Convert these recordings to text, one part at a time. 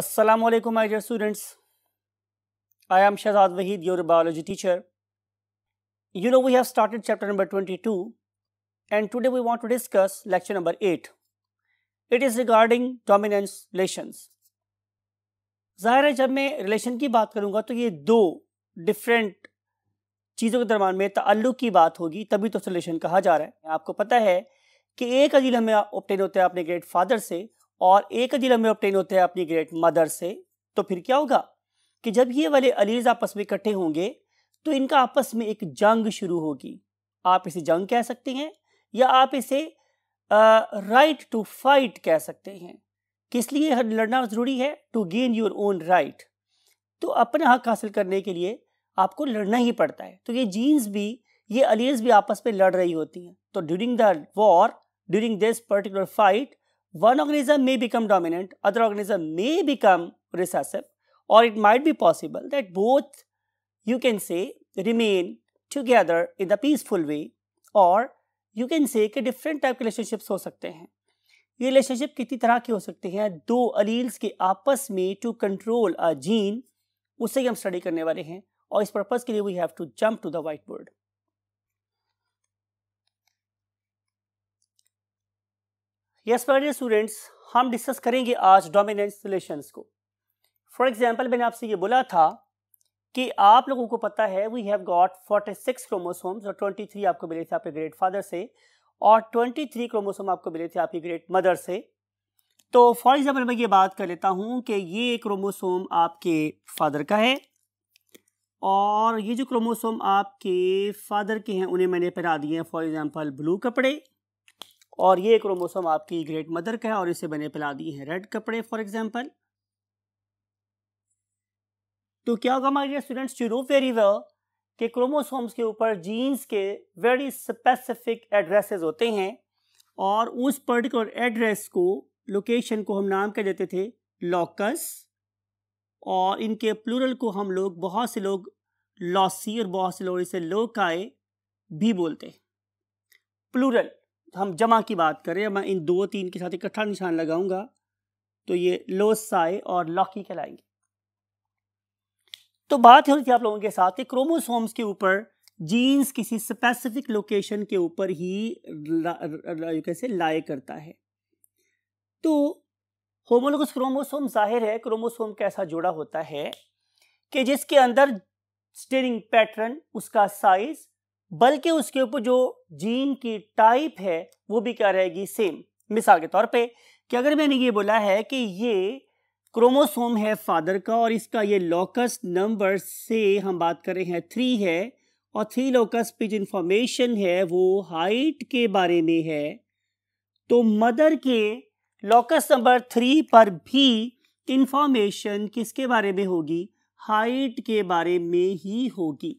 Assalamu alaikum my dear students. I am Shahzad Wahid, your biology teacher. You know we have started chapter number 22 and today we want to discuss lecture number 8. It is regarding dominance relations. ज़ाहिर है जब मैं relation की बात करूँगा तो ये दो डिफरेंट चीज़ों के दरम्यान में तल्लुक़ की बात होगी तभी तो रिलेशन कहा जा रहा है आपको पता है कि एक अजील हमें ऑप्टेन होता है अपने ग्रेट फादर से और एक दिलम में ऑप्टेन होते हैं अपनी ग्रेट मदर से तो फिर क्या होगा कि जब ये वाले अलीज आपस में इकट्ठे होंगे तो इनका आपस में एक जंग शुरू होगी आप इसे जंग कह सकते हैं या आप इसे राइट टू फाइट कह सकते हैं किस लिए लड़ना ज़रूरी है to gain your own right तो अपना हक हासिल करने के लिए आपको लड़ना ही पड़ता है तो ये जीन्स भी ये अलियंस भी आपस में लड़ रही होती हैं तो during the war during this particular fight one organism may become dominant, other organism may become recessive or it might be possible that both you can say remain together in the peaceful way or you can say ke different type के relationships ho sakte hain ye relationship कितनी tarah के ho sakte hain do alleles ke aapas mein to control a gene usse hi hum study karne wale hain aur is purpose ke liye we have to jump to the whiteboard yes my dear students हम discuss करेंगे आज dominance relations को for example मैंने आपसे ये बोला था कि आप लोगों को पता है वी हैव गॉट 46 क्रोमोसोम्स और 23 आपको मिले थे आपके ग्रेट फादर से और 23 क्रोमोसोम आपको मिले थे आपकी ग्रेट मदर से तो फॉर एग्जाम्पल मैं ये बात कर लेता हूँ कि ये क्रोमोसोम आपके फादर का है और ये जो क्रोमोसोम आपके फादर के हैं उन्हें मैंने पहना दिए हैं फॉर एग्जाम्पल ब्लू कपड़े और ये क्रोमोसोम आपकी ग्रेट मदर का है और इसे बने पिला दिए हैं रेड कपड़े फॉर एग्जाम्पल तो क्या होगा हमारे students you know very well कि क्रोमोसोम्स के ऊपर जीन्स के वेरी स्पेसिफिक एड्रेसेस होते हैं और उस पर्टिकुलर एड्रेस को लोकेशन को हम नाम कह देते थे लॉकस और इनके प्लूरल को हम लोग बहुत से लोग लॉसी और बहुत से लोग इसे लोकाए भी बोलते हैं प्लूरल हम जमा की बात करें मैं इन दो तीन के साथ इकट्ठा निशान लगाऊंगा तो ये लोसाए और लॉकी कहलाएंगे तो बात हो रही थी आप लोगों के साथ क्रोमोसोम्स के ऊपर जीन्स किसी स्पेसिफिक लोकेशन के ऊपर ही कैसे लाए करता है तो होमोलोगस क्रोमोसोम जाहिर है क्रोमोसोम कैसा जोड़ा होता है कि जिसके अंदर स्टेरिंग पैटर्न उसका साइज बल्कि उसके ऊपर जो जीन की टाइप है वो भी क्या रहेगी सेम मिसाल के तौर पे कि अगर मैंने ये बोला है कि ये क्रोमोसोम है फादर का और इसका ये लोकस नंबर से हम बात कर रहे हैं थ्री है और थ्री लोकस पे जो इन्फॉर्मेशन है वो हाइट के बारे में है तो मदर के लोकस नंबर थ्री पर भी इन्फॉर्मेशन किसके बारे में होगी हाइट के बारे में ही होगी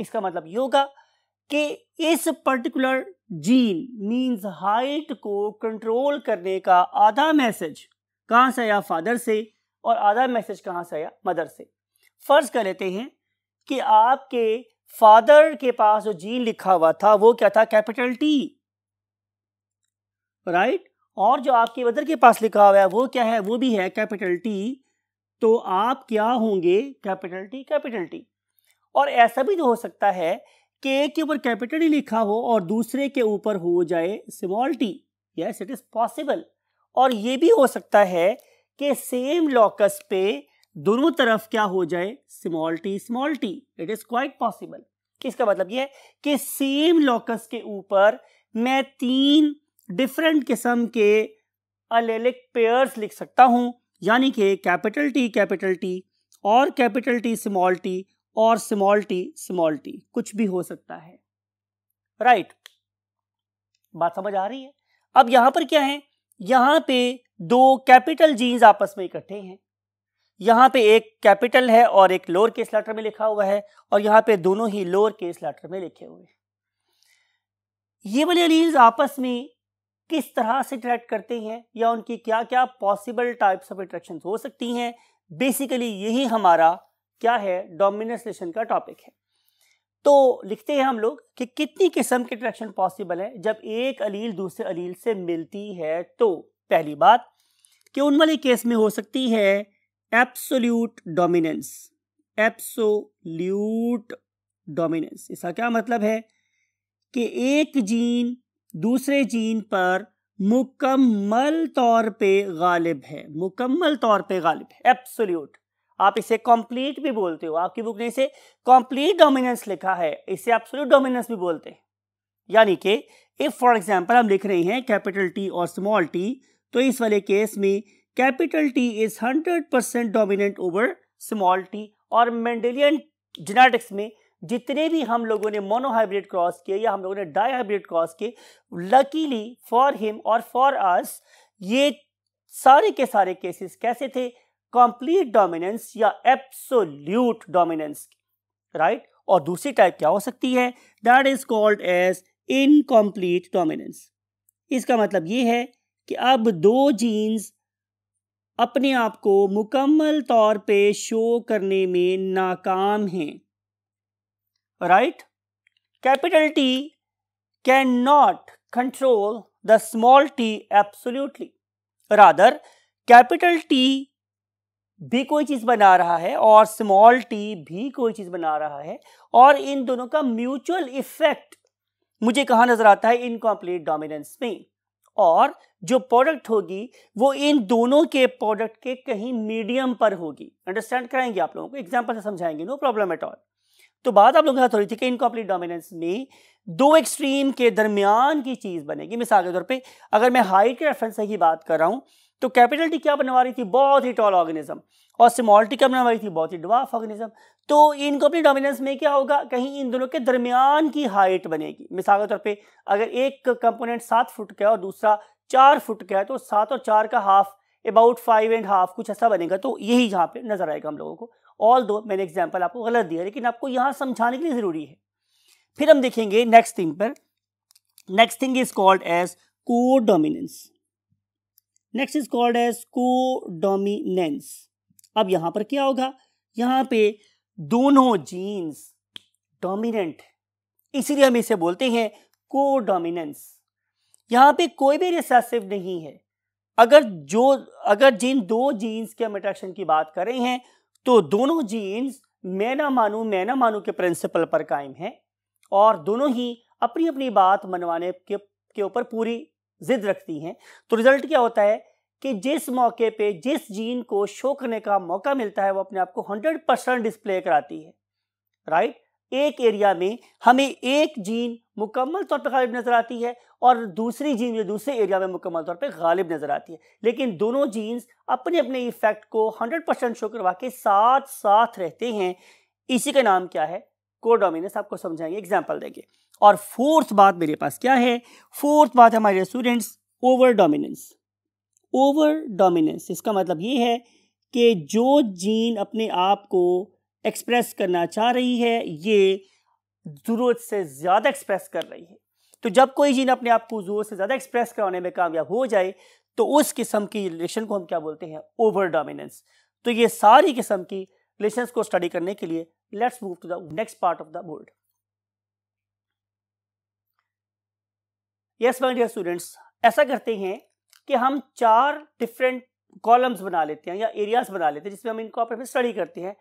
इसका मतलब ये होगा कि इस पर्टिकुलर जीन मींस हाइट को कंट्रोल करने का आधा मैसेज कहाँ से आया फादर से और आधा मैसेज कहाँ से आया मदर से फर्ज कर लेते हैं कि आपके फादर के पास जो जीन लिखा हुआ था वो क्या था कैपिटल टी राइट और जो आपके मदर के पास लिखा हुआ है वो क्या है वो भी है कैपिटल टी तो आप क्या होंगे कैपिटल टी कैपिटल टी और ऐसा भी तो हो सकता है कि एक के ऊपर कैपिटल ही e लिखा हो और दूसरे के ऊपर हो जाए small T yes it is possible और ये भी हो सकता है कि सेम लॉकस पे दोनों तरफ क्या हो जाए small T small T it is quite possible इसका मतलब यह है कि सेम लॉकस के ऊपर मैं तीन डिफरेंट किस्म के अलेलिक पेयर्स लिख सकता हूं यानी कि कैपिटल टी कैपिटल टी और कैपिटल टी स्मॉल टी और स्मॉल टी स्मॉल टी कुछ भी हो सकता है राइट right. बात समझ आ रही है अब यहां पर क्या है यहां पे दो कैपिटल जीन्स आपस में इकट्ठे हैं यहां पे एक कैपिटल है और एक लोअर केस लेटर में लिखा हुआ है और यहां पे दोनों ही लोअर केस लेटर में लिखे हुए हैं ये वाले अलील्स आपस में किस तरह से इंटरेक्ट करते हैं या उनकी क्या क्या पॉसिबल टाइप्स ऑफ इंट्रैक्शन हो सकती हैं बेसिकली यही हमारा क्या है डोमिनेंस रिलेशन का टॉपिक है तो लिखते हैं हम लोग कि कितनी किस्म के इंट्रैक्शन पॉसिबल है जब एक अलील दूसरे अलील से मिलती है तो पहली बात कि उन वाले केस में हो सकती है एप्सोल्यूट डोमिनेंस एप्सोल्यूट डोमिनेंस इसका क्या मतलब है कि एक जीन दूसरे जीन पर मुकम्मल तौर पे गालिब है मुकम्मल तौर पे गालिब है एप्सोल्यूट आप इसे कॉम्प्लीट भी बोलते हो आपकी बुक ने इसे कॉम्प्लीट डोमिनेंस लिखा है इसे आप डोमिनेंस भी बोलते हैं यानी कि इफ फॉर एग्जाम्पल हम लिख रहे हैं कैपिटल टी और स्मॉल टी तो इस वाले केस में capital T is hundred percent dominant over small T और मेंडेलियन जेनेटिक्स में जितने भी हम लोगों ने मोनोहाइब्रिड क्रॉस किए या हम लोगों ने डाईहाइब्रिड क्रॉस किए लकीली फॉर हिम और फॉर आस ये सारे के सारे केसेस कैसे थे कंप्लीट डोमिनेंस या एब्सोल्यूट डोमिनेंस राइट और दूसरी टाइप क्या हो सकती है that is called as incomplete dominance इसका मतलब ये है कि अब दो जीन्स अपने आप को मुकम्मल तौर पे शो करने में नाकाम हैं right capital T can not control the small T absolutely rather capital T भी कोई चीज़ बना रहा है और स्मॉल टी भी कोई चीज़ बना रहा है और इन दोनों का म्यूचुअल इफेक्ट मुझे कहाँ नज़र आता है इनकम्प्लीट डोमिनेंस में और जो प्रोडक्ट होगी वो इन दोनों के प्रोडक्ट के कहीं मीडियम पर होगी अंडरस्टैंड कराएंगे आप लोगों को एग्जाम्पल से समझाएंगे नो प्रॉब्लम एट ऑल तो बात आप लोगों के साथ हो रही थी कि इनकम्प्लीट डोमिनेंस में दो एक्सट्रीम के दरमियान की चीज़ बनेगी मिसाल के तौर पर अगर मैं हाइट के रेफरेंस से ही बात कर रहा हूँ तो कैपिटल टी क्या बनवा रही थी बहुत ही टॉल ऑर्गेनिज्म और स्मॉल टी क्या बनवा रही थी बहुत ही डवाफ ऑर्गेनिज्म तो इनको अपनी डोमिनेंस में क्या होगा कहीं इन दोनों के दरमियान की हाइट बनेगी मिसाल के तौर पर अगर एक कंपोनेंट सात फुट का है और दूसरा चार फुट का है तो सात और चार का half about five and half कुछ ऐसा बनेगा तो यही जहाँ पे नजर आएगा हम लोगों को ऑल दो मैंने एग्जाम्पल आपको गलत दिया लेकिन आपको यहाँ समझाने के लिए ज़रूरी है फिर हम देखेंगे नेक्स्ट थिंग पर next thing is called as codominance next is called as codominance अब यहाँ पर क्या होगा यहाँ पे दोनों जीन्स डोमिनेंट इसीलिए हम इसे बोलते हैं कोडोमिनेंस यहाँ पे कोई भी रिसेसिव नहीं है अगर जो अगर जिन दो जीन्स के हम अट्रैक्शन की बात कर रहे हैं तो दोनों जीन्स मैं ना मानू मैं ना मानू के प्रिंसिपल पर कायम है और दोनों ही अपनी अपनी बात मनवाने के के ऊपर पूरी जिद रखती हैं तो रिजल्ट क्या होता है कि जिस मौके पे जिस जीन को शो करने का मौका मिलता है वो अपने आप को हंड्रेड परसेंट डिस्प्ले कराती है राइट एक एरिया में हमें एक जीन मुकम्मल तौर पर गालिब नज़र आती है और दूसरी जीन जो दूसरे एरिया में मुकम्मल तौर पर गालिब नज़र आती है लेकिन दोनों जीन्स अपने अपने इफेक्ट को 100 परसेंट शो करवा के साथ साथ रहते हैं इसी का नाम क्या है कोडोमिनस आपको समझाएंगे एग्जाम्पल देंगे और फोर्थ बात मेरे पास क्या है फोर्थ बात हमारे students over dominance over dominance इसका मतलब ये है कि जो जीन अपने आप को एक्सप्रेस करना चाह रही है ये ज़रूरत से ज़्यादा एक्सप्रेस कर रही है तो जब कोई जीन अपने आप को ज़रूरत से ज़्यादा एक्सप्रेस कराने में कामयाब हो जाए तो उस किस्म की रिलेशन को हम क्या बोलते हैं ओवर डोमिनेंस तो ये सारी किस्म की रिलेशन को स्टडी करने के लिए let's move to the next part of the board yes my dear students ऐसा करते हैं कि हम चार डिफरेंट कॉलम्स बना लेते हैं या एरियाज बना लेते हैं जिसमें हम इनको आप स्टडी करते हैं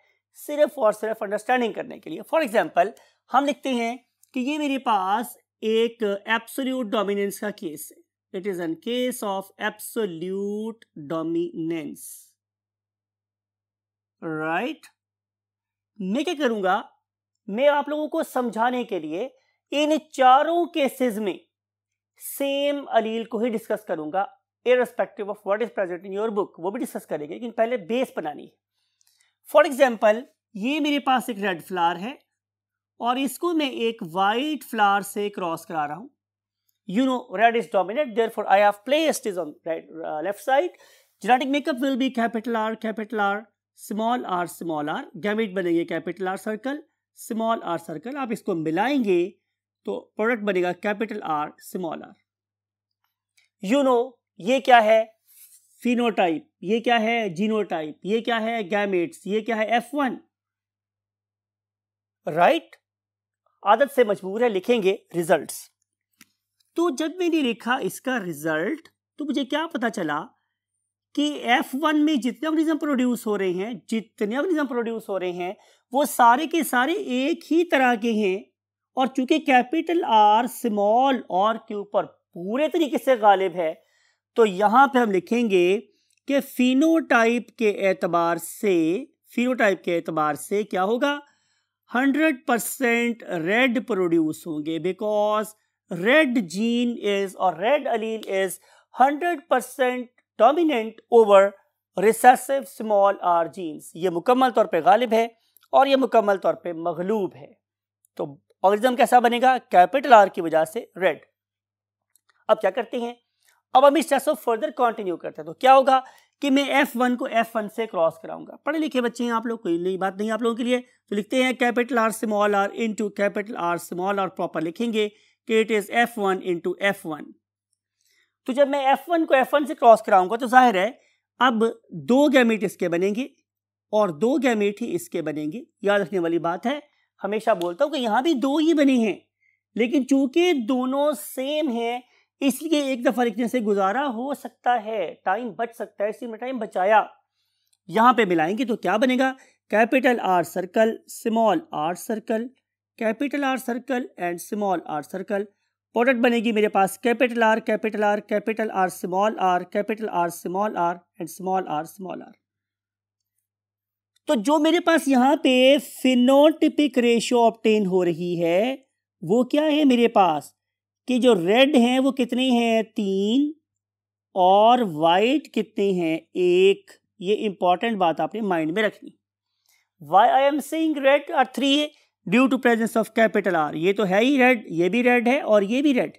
सिर्फ और सिर्फ अंडरस्टैंडिंग करने के लिए फॉर एग्जाम्पल हम लिखते हैं कि ये मेरे पास एक एप्सोल्यूट डोमिनेंस का केस है it is an case of absolute dominance right मैं क्या करूंगा मैं आप लोगों को समझाने के लिए इन चारों केसेस में सेम अलील को ही डिस्कस करूंगा irrespective of what is present in your book वो भी डिस्कस करेंगे लेकिन पहले बेस बनानी है फॉर एग्जाम्पल ये मेरे पास एक रेड फ्लावर है और इसको मैं एक वाइट फ्लावर से क्रॉस करा रहा हूँ you know red is dominate therefore I have placed is on right left side genetic makeup will be capital R capital R small are small R gamete बनेंगे capital R circle small R circle आप इसको मिलाएंगे तो product बनेगा capital R small R you know ये क्या है phenotype ये क्या है जीनोटाइप ये क्या है गैमेट्स ये क्या है एफ वन राइट आदत से मजबूर है लिखेंगे रिजल्ट्स तो जब मैंने लिखा इसका रिजल्ट तो मुझे क्या पता चला कि F1 में जितने ऑर्गेनिज्म प्रोड्यूस हो रहे हैं जितने ऑर्गेनिज्म प्रोड्यूस हो रहे हैं वो सारे के सारे एक ही तरह के हैं और चूंकि कैपिटल आर स्मॉल और के ऊपर पूरे तरीके से गालिब है तो यहाँ पे हम लिखेंगे कि फिनोटाइप के एतबार से फिनोटाइप के एतबार से क्या होगा हंड्रेड परसेंट रेड प्रोड्यूस होंगे बिकॉज रेड जीन इज और red allele is hundred percent dominant over recessive small R genes ये मुकम्मल तौर पे गालिब है और ये मुकम्मल तौर पे मगलूब है तो ऑर्गेनिज्म कैसा बनेगा कैपिटल आर की वजह से रेड अब क्या करते हैं अब हम इस चेस को फर्दर कंटिन्यू करते हैं तो क्या होगा कि मैं एफ वन को एफ वन से क्रॉस कराऊंगा पढ़े लिखे बच्चे हैं आप लोग कोई नई बात नहीं आप लोगों के लिए तो लिखते हैं capital R small R into capital R small R proper लिखेंगे कि it is F one into F one तो जब मैं एफ वन को एफ वन से क्रॉस कराऊंगा तो जाहिर है अब दो गैमेट इसके बनेंगे और दो गैमेट ही इसके बनेंगे याद रखने वाली बात है हमेशा बोलता हूँ कि यहाँ भी दो ही बने हैं लेकिन चूंकि दोनों सेम हैं इसलिए एक दफ़ा लिखने से गुजारा हो सकता है टाइम बच सकता है इसलिए टाइम बचाया यहाँ पे मिलाएंगे तो क्या बनेगा capital R circle small R circle capital R circle and small R circle product बनेगी मेरे पास capital R capital R capital R small R capital R small R and small are small R तो जो मेरे पास यहाँ पे phenotypic ratio obtain हो रही है वो क्या है मेरे पास कि जो रेड है वो कितने हैं तीन और वाइट कितने हैं एक ये इंपॉर्टेंट बात आपने माइंड में रखनी why I am seeing red are three due to presence of capital R ये तो है ही रेड ये भी रेड है और ये भी रेड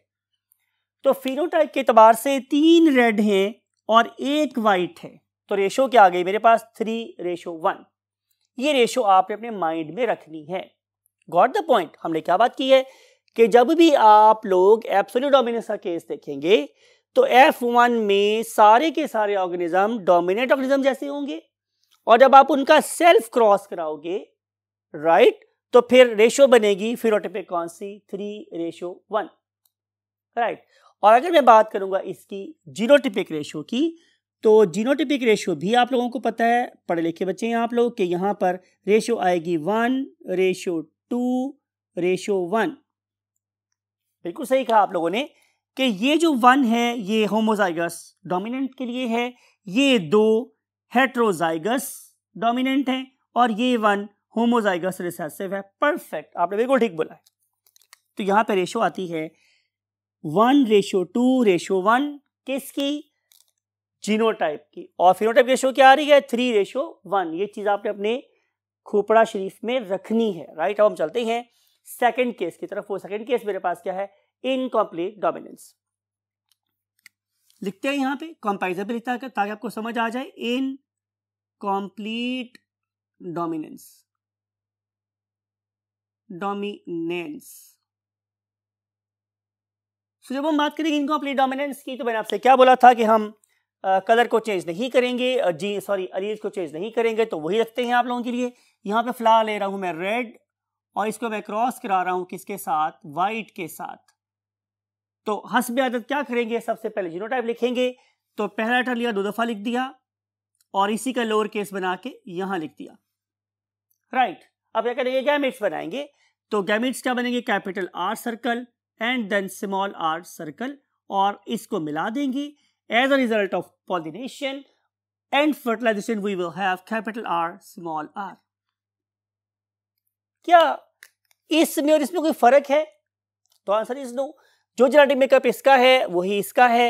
तो फिनोटाइप के अतबार से तीन रेड हैं और एक वाइट है तो रेशो क्या आ गई मेरे पास थ्री रेशो वन ये रेशो आपने अपने माइंड में रखनी है गॉट द पॉइंट हमने क्या बात की है कि जब भी आप लोग एप्सोल्यूट डोमिनेंस का केस देखेंगे तो एफ वन में सारे के सारे ऑर्गेनिज्म डोमिनेंट ऑर्गेनिज्म जैसे होंगे और जब आप उनका सेल्फ क्रॉस कराओगे राइट तो फिर रेशो बनेगी फिरोटिपिक कौन सी थ्री रेशो वन राइट और अगर मैं बात करूंगा इसकी जीरोटिपिक रेशो की तो जीनोटिपिक रेशियो भी आप लोगों को पता है पढ़े लिखे बच्चे हैं आप लोग कि यहाँ पर रेशियो आएगी one ratio two ratio one बिल्कुल सही कहा आप लोगों ने कि ये जो वन है ये होमोजाइगस डोमिनेंट के लिए है ये दो हेट्रोजाइगस डोमिनेंट हैं और ये वन होमोजाइगस रिसेसिव है परफेक्ट आपने बिल्कुल ठीक बोला है तो यहाँ पर रेशो आती है one ratio two ratio one किसकी जीनोटाइप की और फिनोटाइप की रेशो क्या आ रही है थ्री रेशो वन ये चीज़ आपने अपने खोपड़ा शरीफ में रखनी है राइट अब हम चलते हैं सेकेंड केस की तरफ वो सेकेंड केस मेरे पास क्या है इनकम्प्लीट डोमिनेंस लिखते हैं यहाँ पे कॉम्पाइजेबल लिखता है ताकि आपको समझ आ जाए इन कॉम्प्लीट डोमिनेंस डोमिनेंस तो जब हम बात करेंगे इनकम्प्लीट डोमिनेंस की तो मैंने आपसे क्या बोला था कि हम कलर को चेंज नहीं करेंगे जी सॉरी अरीज को चेंज नहीं करेंगे तो वही रखते हैं आप लोगों के लिए यहाँ पे फिलहाल ले रहा हूँ मैं रेड और इसको मैं क्रॉस करा रहा हूँ किसके साथ वाइट के साथ तो हसब आदत क्या करेंगे सबसे पहले जीरो टाइप लिखेंगे तो पहला लेटर लिया दो दफ़ा लिख दिया और इसी का लोअर केस बना के यहाँ लिख दिया राइट अब क्या करेंगे गैमिट्स बनाएंगे तो गैमिट्स क्या बनेंगे capital R circle and then small R circle और इसको मिला देंगे As a result of pollination and fertilization, we will have capital R, small r. क्या इसमें और इसमें कोई फर्क है तो आंसर इज नो जो जेनेटिक मेकअप इसका है वही इसका है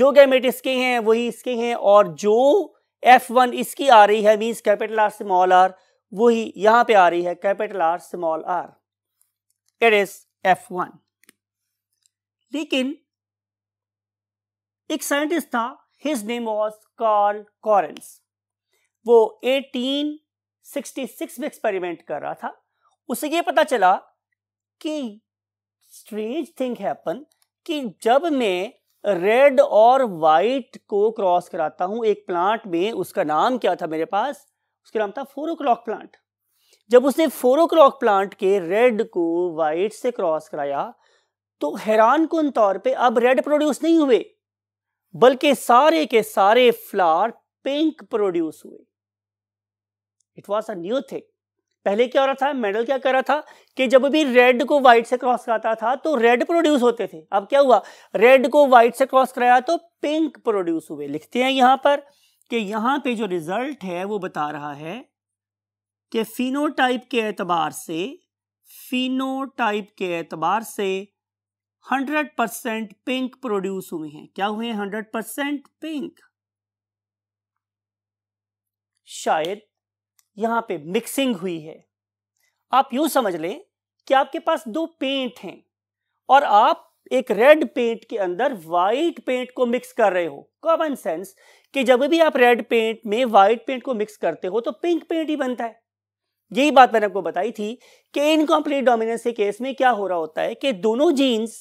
जो गैमेट इसके हैं वही इसके हैं और जो एफ वन इसकी आ रही है means capital R small R वही यहां पे आ रही है capital R small R it is F one लेकिन एक साइंटिस्ट था his name was Karl Correns वो 1866 में एक्सपेरिमेंट कर रहा था उसे ये पता चला कि स्ट्रेंज थिंग हैपन कि जब मैं रेड और वाइट को क्रॉस कराता हूँ एक प्लांट में उसका नाम क्या था मेरे पास उसका नाम था फोर क्लॉक प्लांट जब उसने फोर क्लॉक प्लांट के रेड को वाइट से क्रॉस कराया तो हैरान कन तौर पे अब रेड प्रोड्यूस नहीं हुए बल्कि सारे के सारे फ्लावर पिंक प्रोड्यूस हुए it was a new thing पहले क्या हो रहा था मेडल क्या कर रहा था कि जब भी रेड को व्हाइट से क्रॉस कराता था तो रेड प्रोड्यूस होते थे अब क्या हुआ रेड को व्हाइट से क्रॉस कराया तो पिंक प्रोड्यूस हुए लिखते हैं यहां पर कि यहां पे जो रिजल्ट है वो बता रहा है कि फिनोटाइप के एतबार से फिनोटाइप के एतबार से हंड्रेड परसेंट पिंक प्रोड्यूस हुए हैं क्या हुए हंड्रेड परसेंट पिंक शायद यहां पे मिक्सिंग हुई है आप यूं समझ लें कि आपके पास दो पेंट हैं और आप एक रेड पेंट के अंदर वाइट पेंट को मिक्स कर रहे हो कॉमन सेंस कि जब भी आप रेड पेंट में वाइट पेंट को मिक्स करते हो तो पिंक पेंट ही बनता है यही बात मैंने आपको बताई थी कि इनकम्प्लीट डोमिनेंस के केस में क्या हो रहा होता है कि दोनों जीन्स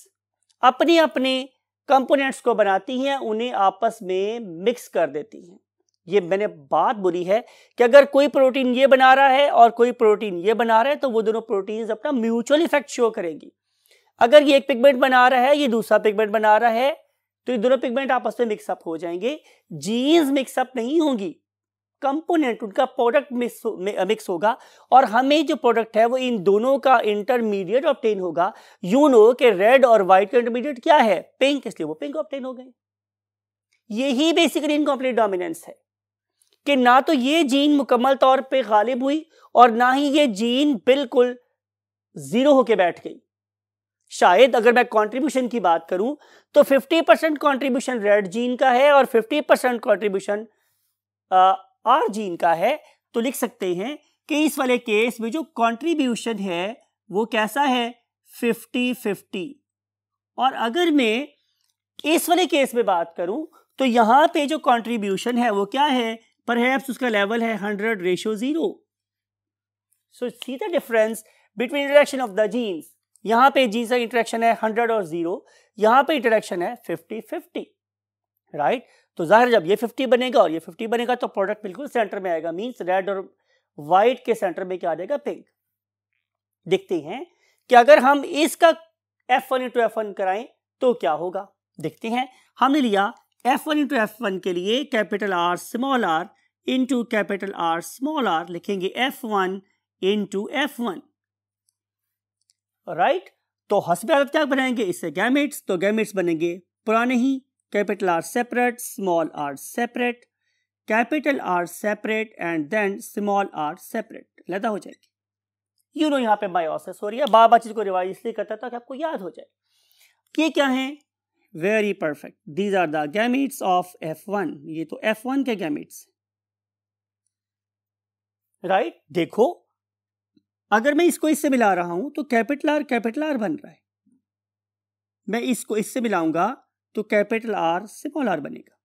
अपने अपने कंपोनेंट्स को बनाती हैं उन्हें आपस में मिक्स कर देती हैं ये मैंने बात बोली है कि अगर कोई प्रोटीन ये बना रहा है और कोई प्रोटीन ये बना रहा है तो वो दोनों प्रोटीन्स अपना म्यूचुअल इफेक्ट शो करेगी अगर ये एक पिगमेंट बना रहा है ये दूसरा पिगमेंट बना रहा है तो ये दोनों पिगमेंट आपस में मिक्सअप हो जाएंगे जीन्स मिक्सअप नहीं होंगी कंपोनेंट उनका प्रोडक्ट मिक्स मिक्स होगा और हमें जो प्रोडक्ट है वो इन दोनों का इंटरमीडिएट ऑप्टेन होगा यू नो के रेड और व्हाइट का इंटरमीडिएट क्या है पिंक इसलिए वो पिंक ऑप्टेन हो गए यही बेसिकली इनकम्प्लीट डोमिनेंस है कि ना तो ये जीन मुकम्मल तौर पे गालिब हुई और ना ही ये जीन बिल्कुल जीरो होके बैठ गई शायद अगर मैं कंट्रीब्यूशन की बात करूं तो 50 परसेंट कॉन्ट्रीब्यूशन रेड जीन का है और 50 परसेंट कॉन्ट्रीब्यूशन आर जीन का है तो लिख सकते हैं कि इस वाले केस में जो कंट्रीब्यूशन है वो कैसा है फिफ्टी फिफ्टी और अगर मैं इस वाले केस में बात करूं तो यहां पे जो कंट्रीब्यूशन है वो क्या है पर उसका लेवल है hundred ratio zero so see the difference between interaction of the genes यहां पे जीन्स का इंटरेक्शन है हंड्रेड और जीरो यहां पे इंटरेक्शन है फिफ्टी फिफ्टी राइट तो ज़ाहिर जब ये 50 बनेगा और ये 50 बनेगा तो प्रोडक्ट बिल्कुल सेंटर में आएगा मीन्स रेड और वाइट के सेंटर में क्या आ जाएगा पिंक देखते हैं कि अगर हम इसका F one into F one कराएं तो क्या होगा देखते हैं हमने लिया F one into F one के लिए capital R small R into capital R small R लिखेंगे F one into F one right तो हसब आदत क्या बनाएंगे इससे गैमेट्स तो गैमेट्स बनेंगे पुराने ही capital R separate, small r separate, capital R separate and then small r separate लदा हो जाएगी यू नो यहाँ पे बायोसिस हो रही है बाबा चीज को रिवाइज इसलिए करता था कि आपको याद हो जाए ये क्या है very perfect these are the gametes of F one ये तो एफ वन के गैमिट्स राइट right? देखो अगर मैं इसको इससे मिला रहा हूं तो कैपिटल आर कैपिटल आर बन रहा है मैं इसको इससे मिलाऊंगा तो कैपिटल आर स्मॉल आर बनेगा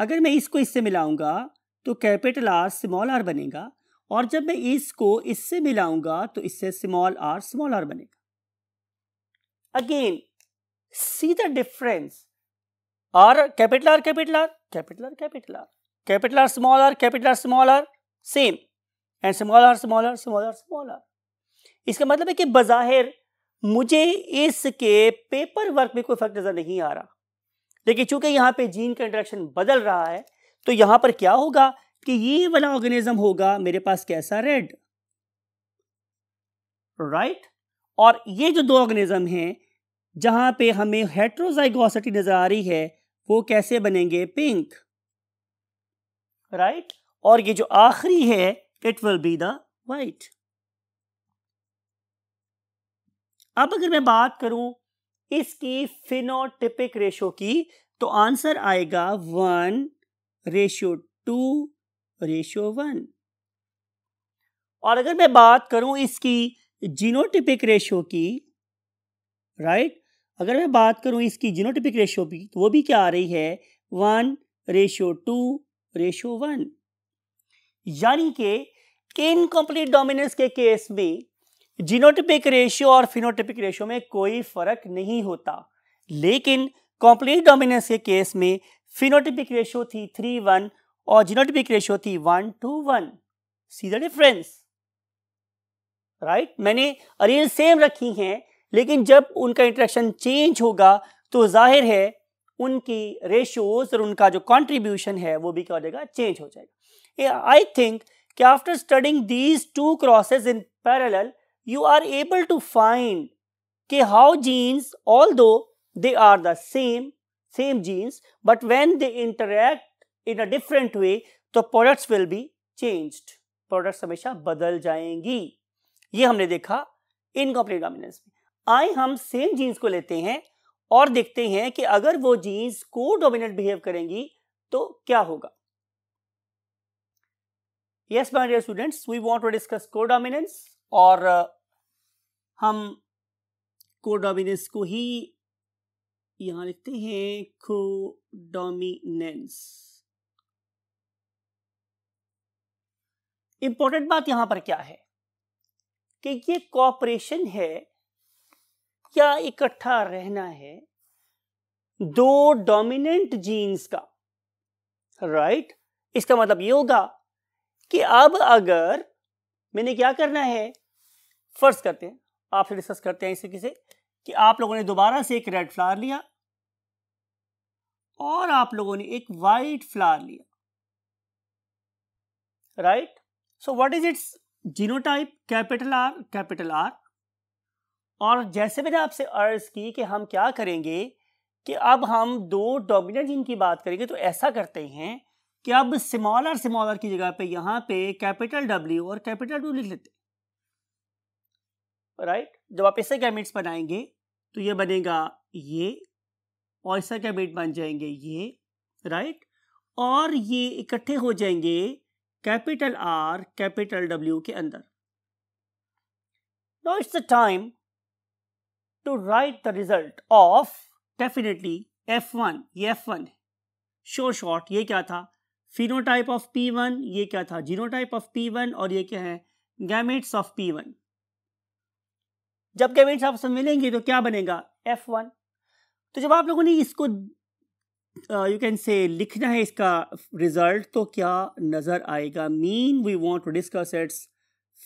अगर मैं इसको इससे मिलाऊंगा तो कैपिटल आर स्मॉल आर बनेगा और जब मैं इसको इससे मिलाऊंगा तो इससे स्मॉल आर स्मॉल आर बनेगा again see the difference are capital R capital R capital R capital R capital R small R capital R small R same and small are small are small are small R इसका मतलब है कि बज़ाहिर मुझे इसके paper work में कोई फर्क नज़र नहीं आ रहा देखिए चूंकि यहाँ पे जीन का इंट्रैक्शन बदल रहा है तो यहाँ पर क्या होगा कि ये वाला ऑर्गेनिज्म होगा मेरे पास कैसा रेड राइट right? और ये जो दो ऑर्गेनिज्म हैं जहाँ पे हमें हेट्रोजाइगोसिटी नज़र आ रही है वो कैसे बनेंगे पिंक राइट right? और ये जो आखिरी है it will be the white अब अगर मैं बात करूं इसकी फिनोटिपिक रेशो की तो आंसर आएगा one ratio two ratio one और अगर मैं बात करूं इसकी जीनोटिपिक रेशो की राइट अगर मैं बात करूं इसकी जीनोटिपिक रेशो की तो वो भी क्या आ रही है one ratio two ratio one यानी कि इनकम्प्लीट डोमिनेंस के केस में जीनोटिपिक रेशियो और फिनोटिपिक रेशियो में कोई फर्क नहीं होता लेकिन कॉम्प्लीट डोमिनेंस के केस में फिनोटिपिक रेशियो थी थ्री वन और जीनोटिपिक रेशियो थी one two one see the difference right मैंने अरेंज सेम रखी हैं लेकिन जब उनका इंट्रैक्शन चेंज होगा तो जाहिर है उनकी रेशियोज और उनका जो कॉन्ट्रीब्यूशन है वो भी क्या हो जाएगा चेंज हो जाएगा आई थिंक कि after studying these two crosses in parallel you are able to find कि how genes although they are the same same genes but when they interact in a different way तो products will be changed products हमेशा बदल जाएंगी ये हमने देखा incomplete dominance में आए हम सेम जीन्स को लेते हैं और देखते हैं कि अगर वो जीन्स को डोमिनेंट बिहेव करेंगी तो क्या होगा yes my dear students we want to discuss codominance और हम डोमिनेंस को ही यहां लिखते हैं को डोमिनेंस इंपॉर्टेंट बात यहां पर क्या है कि ये कॉपरेशन है या इकट्ठा रहना है दो डोमिनेंट जीन्स का राइट right? इसका मतलब ये होगा कि अब अगर मैंने क्या करना है फर्ज करते हैं आपसे डिस्कस करते हैं इसी किसे कि आप लोगों ने दोबारा से एक रेड फ्लावर लिया और आप लोगों ने एक वाइट फ्लावर लिया right so what is its genotype capital R capital R और जैसे मैंने आपसे अर्ज की कि हम क्या करेंगे कि अब हम दो डोमिनेंट जीन की बात करेंगे तो ऐसा करते हैं कि अब स्मॉलर स्मॉलर की जगह पे यहाँ पे कैपिटल डब्ल्यू और कैपिटल टू लिख लेते हैं राइट right? जब आप इससे गैमिट्स बनाएंगे तो ये बनेगा ये और ऐसा गैमिट बन जाएंगे ये राइट right? और ये इकट्ठे हो जाएंगे कैपिटल आर कैपिटल डब्ल्यू के अंदर no it's the time to write the result of definitely F one ये एफ वन शोर शॉर्ट ये क्या था फिनोटाइप ऑफ पी वन ये क्या था जीनोटाइप ऑफ पी वन और ये क्या है गैमेट्स ऑफ पी वन जब कैबिनेट आपस में मिलेंगे तो क्या बनेगा एफ वन तो जब आप लोगों ने इसको यू कैन से लिखना है इसका रिजल्ट तो क्या नज़र आएगा mean we want to discuss its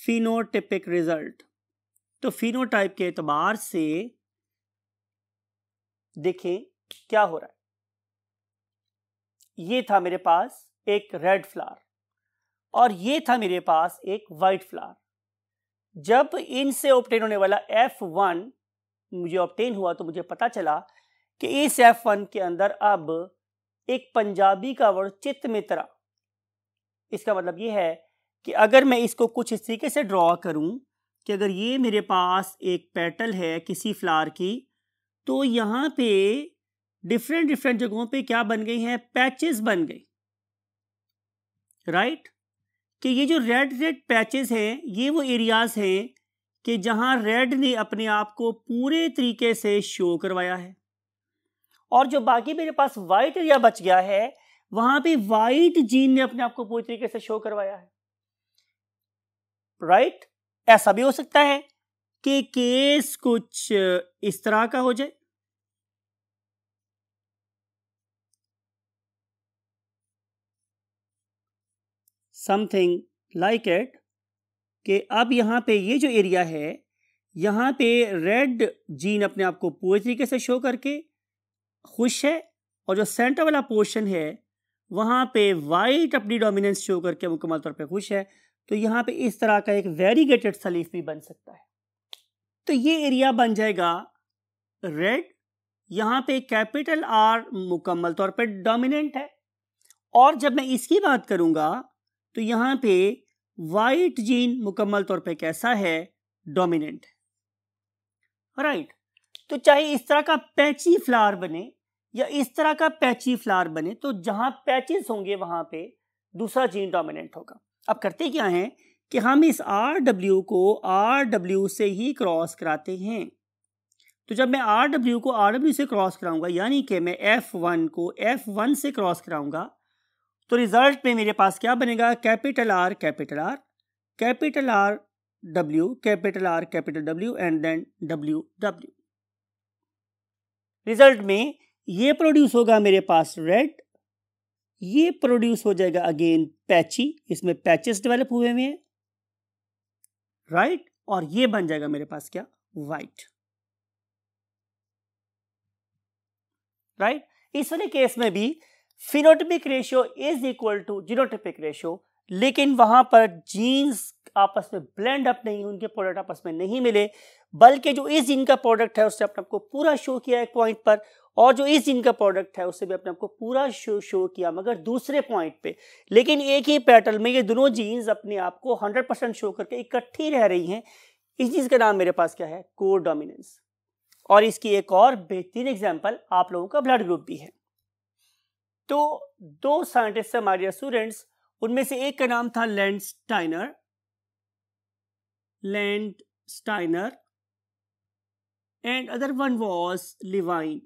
phenotypic result तो फिनोटाइप के एतबार से देखें क्या हो रहा है ये था मेरे पास एक रेड फ्लावर और ये था मेरे पास एक वाइट फ्लावर जब इनसे ऑप्टेन होने वाला एफ वन मुझे ऑप्टेन हुआ तो मुझे पता चला कि इस एफ वन के अंदर अब एक पंजाबी का वर्ड चित्त मित्रा इसका मतलब ये है कि अगर मैं इसको कुछ इस तरीके से ड्रॉ करूं कि अगर ये मेरे पास एक पेटल है किसी फ्लावर की तो यहाँ पे डिफरेंट डिफरेंट जगहों पे क्या बन गई हैं पैचेस बन गई राइट right? कि ये जो रेड रेड पैचेस हैं ये वो एरियाज़ हैं कि जहाँ रेड ने अपने आप को पूरे तरीके से शो करवाया है और जो बाकी मेरे पास वाइट एरिया बच गया है वहां पे वाइट जीन ने अपने आप को पूरी तरीके से शो करवाया है राइट right? ऐसा भी हो सकता है कि केस कुछ इस तरह का हो जाए समथिंग लाइक एट कि अब यहाँ पे ये जो एरिया है यहाँ पे रेड जीन अपने आप को पूरे तरीके से शो करके खुश है और जो सेंटर वाला पोर्शन है वहाँ पे वाइट अपनी डोमिनेंस शो करके मुकम्मल तौर पे खुश है तो यहाँ पे इस तरह का एक वेरीगेटेड सलीफ भी बन सकता है तो ये एरिया बन जाएगा रेड यहाँ पे कैपिटल आर मुकम्मल तौर पे डोमिनेंट है और जब मैं इसकी बात करूँगा तो यहाँ पे वाइट जीन मुकम्मल तौर पे कैसा है डोमिनेंट राइट right. तो चाहे इस तरह का पैची फ्लावर बने या इस तरह का पैची फ्लावर बने तो जहाँ पैचेस होंगे वहाँ पे दूसरा जीन डोमिनेंट होगा अब करते क्या है कि हम इस आर डब्ल्यू को आर डब्ल्यू से ही क्रॉस कराते हैं तो जब मैं आर डब्ल्यू को आर डब्ल्यू से क्रॉस कराऊंगा यानी कि मैं एफ वन को एफ वन से क्रॉस कराऊंगा तो रिजल्ट में मेरे पास क्या बनेगा capital R capital R capital R W capital R capital W and then W W result में ये प्रोड्यूस होगा मेरे पास रेड ये प्रोड्यूस हो जाएगा अगेन पैची इसमें पैचेस डेवलप हुए हुए हैं राइट और ये बन जाएगा मेरे पास क्या वाइट राइट right? इस वाले केस में भी phenotypic ratio is equal to genotypic ratio लेकिन वहाँ पर जीन्स आपस में ब्लेंड अप नहीं उनके प्रोडक्ट आपस में नहीं मिले बल्कि जो इस जीन का प्रोडक्ट है उसने अपने आपको पूरा शो किया एक पॉइंट पर और जो इस जीन का प्रोडक्ट है उससे भी अपने आपको पूरा शो शो किया मगर दूसरे पॉइंट पे लेकिन एक ही पैटर्न में ये दोनों जीन्स अपने आप को हंड्रेड परसेंट शो करके इकट्ठी रह रही हैं इस चीज़ का नाम मेरे पास क्या है कोर डोमिनेंस और इसकी एक और बेहतरीन एग्जाम्पल आप लोगों का ब्लड ग्रुप भी है तो दो साइंटिस्ट हमारे स्टूडेंट्स उनमें से एक का नाम था Landsteiner Landsteiner and other one was Levine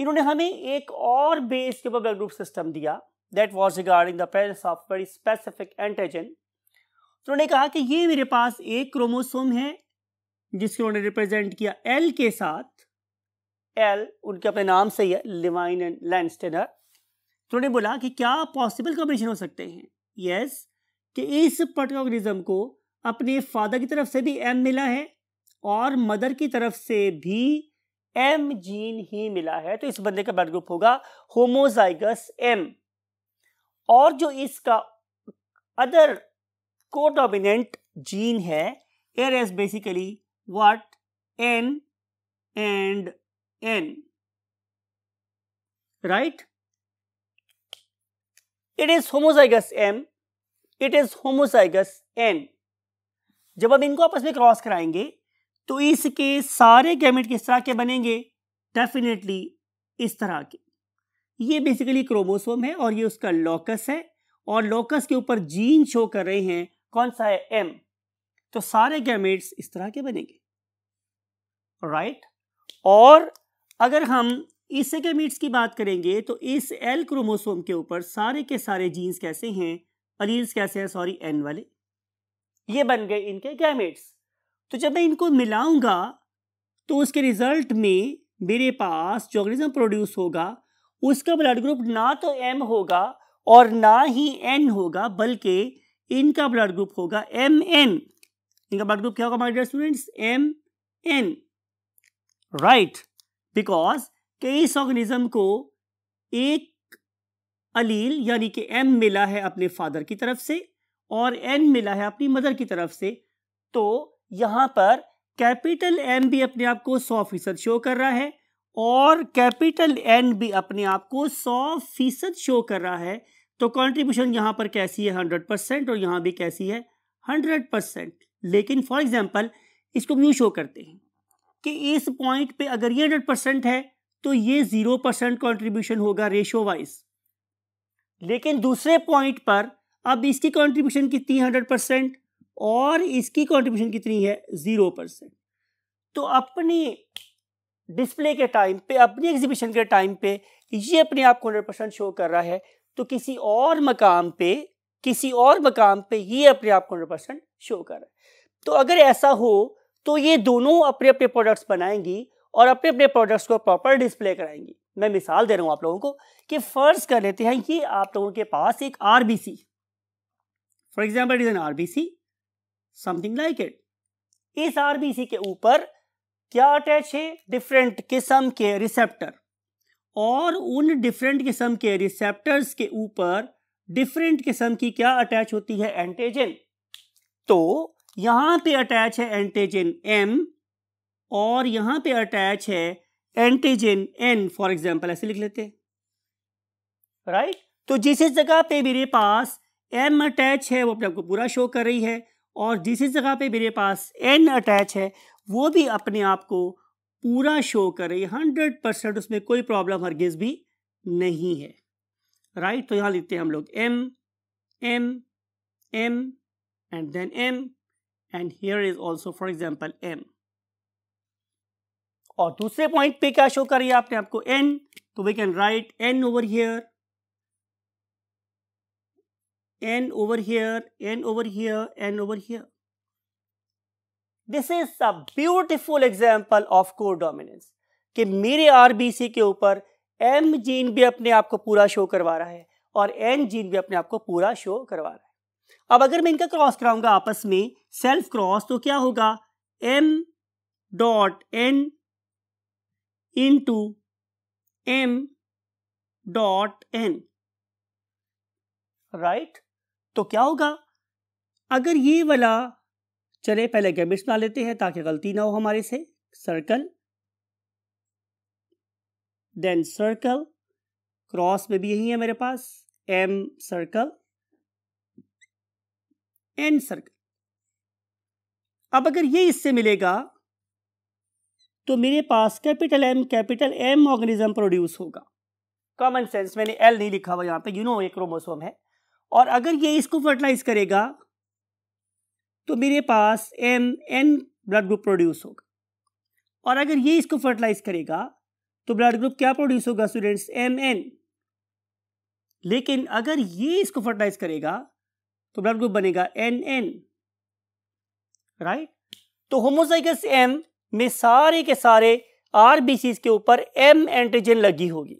इन्होंने हमें एक और बेस के ऊपर ग्रुप सिस्टम दिया that was regarding the of very specific antigen उन्होंने कहा कि ये मेरे पास एक क्रोमोसोम है जिसको उन्होंने रिप्रेजेंट किया एल के साथ एल उनके अपने नाम से ही है लिवाइन एंड लैंडस्टेनर तो उन्होंने बोला कि क्या पॉसिबल कॉम्बिनेशन हो सकते हैं यस yes, कि इस पर्टिकुलरिज्म को अपने फादर की तरफ से भी एम मिला है और मदर की तरफ से भी एम जीन ही मिला है तो इस बंदे का ब्लड ग्रुप होगा होमोजाइगस एम और जो इसका अदर को डोमिनेंट जीन है एयर एस basically what N and n right it is homozygous m it is homozygous n जब अब इनको आपस में क्रॉस कराएंगे तो इसके सारे गैमेट किस तरह के बनेंगे डेफिनेटली इस तरह के ये बेसिकली क्रोमोसोम है और ये उसका लोकस है और लोकस के ऊपर जीन शो कर रहे हैं कौन सा है एम तो सारे गैमेट्स इस तरह के बनेंगे राइट right? और अगर हम इसकेमीट्स की बात करेंगे तो इस एल क्रोमोसोम के ऊपर सारे के सारे जीन्स कैसे हैं अलील्स कैसे हैं सॉरी एन वाले ये बन गए इनके गैमेट्स तो जब मैं इनको मिलाऊंगा तो उसके रिजल्ट में मेरे पास जो ऑर्गेनिज्म प्रोड्यूस होगा उसका ब्लड ग्रुप ना तो एम होगा और ना ही एन होगा बल्कि इनका ब्लड ग्रुप होगा एम एन इनका ब्लड ग्रुप क्या होगा my dear students M N right because कई इस ऑर्गेनिज्म को एक अलील यानी कि एम मिला है अपने फादर की तरफ से और एन मिला है अपनी मदर की तरफ से तो यहाँ पर कैपिटल एम भी अपने आप को सौ फीसद शो कर रहा है और कैपिटल एन भी अपने आप को सौ फीसद शो कर रहा है तो कंट्रीब्यूशन यहाँ पर कैसी है हंड्रेड परसेंट और यहाँ भी कैसी है हंड्रेड परसेंट लेकिन फॉर एग्जाम्पल इसको व्यू शो करते हैं कि इस पॉइंट पे अगर ये हंड्रेड परसेंट है तो ये जीरो परसेंट कॉन्ट्रीब्यूशन होगा रेशो वाइज लेकिन दूसरे पॉइंट पर अब इसकी कॉन्ट्रीब्यूशन कितनी हंड्रेड परसेंट और इसकी कॉन्ट्रीब्यूशन कितनी है ज़ीरो परसेंट तो अपनी डिस्प्ले के टाइम पे अपनी एग्जीबिशन के टाइम पे ये अपने आप को हंड्रेड परसेंट शो कर रहा है तो किसी और मकाम पे किसी और मकाम पे ये अपने आप को हंड्रेड परसेंट शो कर रहा है तो अगर ऐसा हो तो ये दोनों अपने अपने प्रोडक्ट्स बनाएंगी और अपने अपने प्रोडक्ट्स को प्रॉपर डिस्प्ले कराएंगी मैं मिसाल दे रहा हूँ आप लोगों को कि फर्ज कर लेते हैं कि आप लोगों के पास एक R B C for example is an R B C something like it इस आर बी सी के ऊपर क्या अटैच है डिफरेंट किस्म के रिसेप्टर और उन डिफरेंट किस्म के रिसेप्टर्स के ऊपर डिफरेंट किस्म की क्या अटैच होती है एंटीजन तो यहाँ पे अटैच है एंटीजन एम और यहाँ पे अटैच है एंटीजन एन फॉर एग्जांपल ऐसे लिख लेते राइट राइट तो जिस जगह पे मेरे पास एम अटैच है वो अपने आपको पूरा शो कर रही है और जिस जगह पे मेरे पास एन अटैच है वो भी अपने आप को पूरा शो कर रही है हंड्रेड परसेंट उसमें कोई प्रॉब्लम हरगिज भी नहीं है राइट तो यहाँ लिखते हैं हम लोग M M M and then M and here is also for example N और दूसरे पॉइंट पे क्या शो करिए आपने आपको एन तो we can write N over here N over here N over here N over here this is a beautiful example of codominance कि मेरे आरबीसी के ऊपर एम जीन भी अपने आप को पूरा शो करवा रहा है और एन जीन भी अपने आप को पूरा शो करवा रहा है अब अगर मैं इनका क्रॉस कराऊंगा आपस में सेल्फ क्रॉस तो क्या होगा M dot N into M dot N right तो क्या होगा अगर ये वाला चले पहले गैबिट्स बना लेते हैं ताकि गलती ना हो हमारे से सर्कल देन सर्कल क्रॉस में भी यही है मेरे पास एम सर्कल एन सर्कल अब अगर ये इससे मिलेगा तो मेरे पास capital M capital M organism produce होगा कॉमन सेंस मैंने एल नहीं लिखा हुआ यहां पे यू नो एक क्रोमोसोम है और अगर ये इसको फर्टिलाइज करेगा तो मेरे पास M N blood group produce होगा और अगर ये इसको फर्टिलाइज करेगा तो ब्लड ग्रुप क्या प्रोड्यूस होगा स्टूडेंट्स एम एन लेकिन अगर ये इसको फर्टिलाइज करेगा तो ब्लड ग्रुप बनेगा एन एन राइट तो होमोजाइगस एम में सारे के सारे आर के ऊपर एम एंटीजन लगी होगी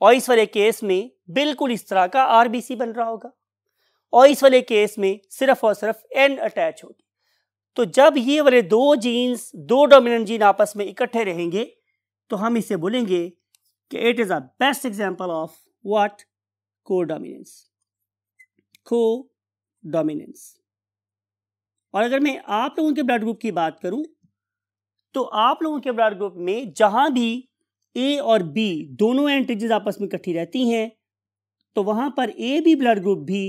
और इस वाले केस में बिल्कुल इस तरह का आर बन रहा होगा और इस वाले केस में सिर्फ और सिर्फ एन अटैच होगी तो जब ये वाले दो जीन्स दो डोमिनेंट जीन आपस में इकट्ठे रहेंगे तो हम इसे बोलेंगे कि it is a best example of what codominance codominance और अगर मैं आप लोगों के ब्लड ग्रुप की बात करूं तो आप लोगों के ब्लड ग्रुप में जहां भी ए और बी दोनों एंटीजन आपस में इकट्ठी रहती हैं तो वहां पर ए बी ब्लड ग्रुप भी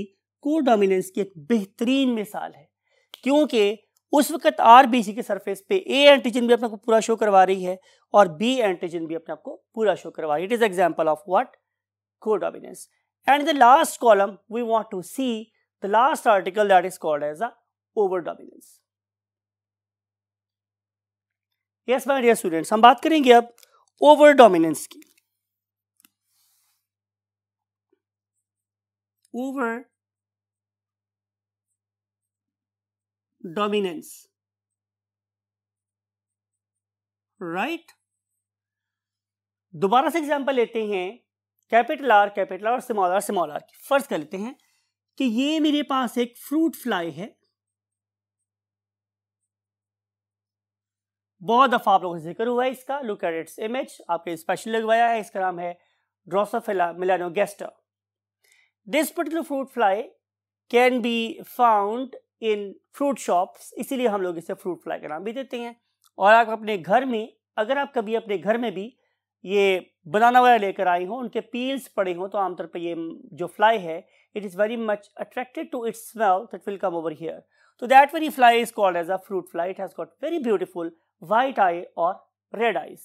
को डोमिनेंस की एक बेहतरीन मिसाल है क्योंकि उस वक्त आर बी सी के सरफेस पे ए एंटीजन भी अपने को पूरा शो करवा रही है और बी एंटीजन भी अपने आपको को पूरा शो करवा रही है it is example of what codominance And in the last column, we want to see the last article that is called as a overdominance. Yes, my dear students, we will talk about overdominance. Overdominance. Right? दोबारा से example लेते हैं capital R capital R small are small r फर्ज कर लेते हैं कि ये मेरे पास एक फ्रूट फ्लाई है बहुत दफ़ा आप लोगों ने जिक्र हुआ है इसका लुक एट इट्स इमेज आपके स्पेशल लगवाया है इसका नाम है melanogaster this particular fruit fly can be found in fruit shops इसीलिए हम लोग इसे फ्रूट फ्लाई का नाम भी देते हैं और आप अपने घर में अगर आप कभी अपने घर में भी ये बनाना वगैरह लेकर आई हों उनके पील्स पड़े हों तो आमतौर पर ये जो फ्लाई है it is very much attracted to its smell that will come over here तो that very fly is called as a fruit fly it has got very beautiful white eye और रेड आइज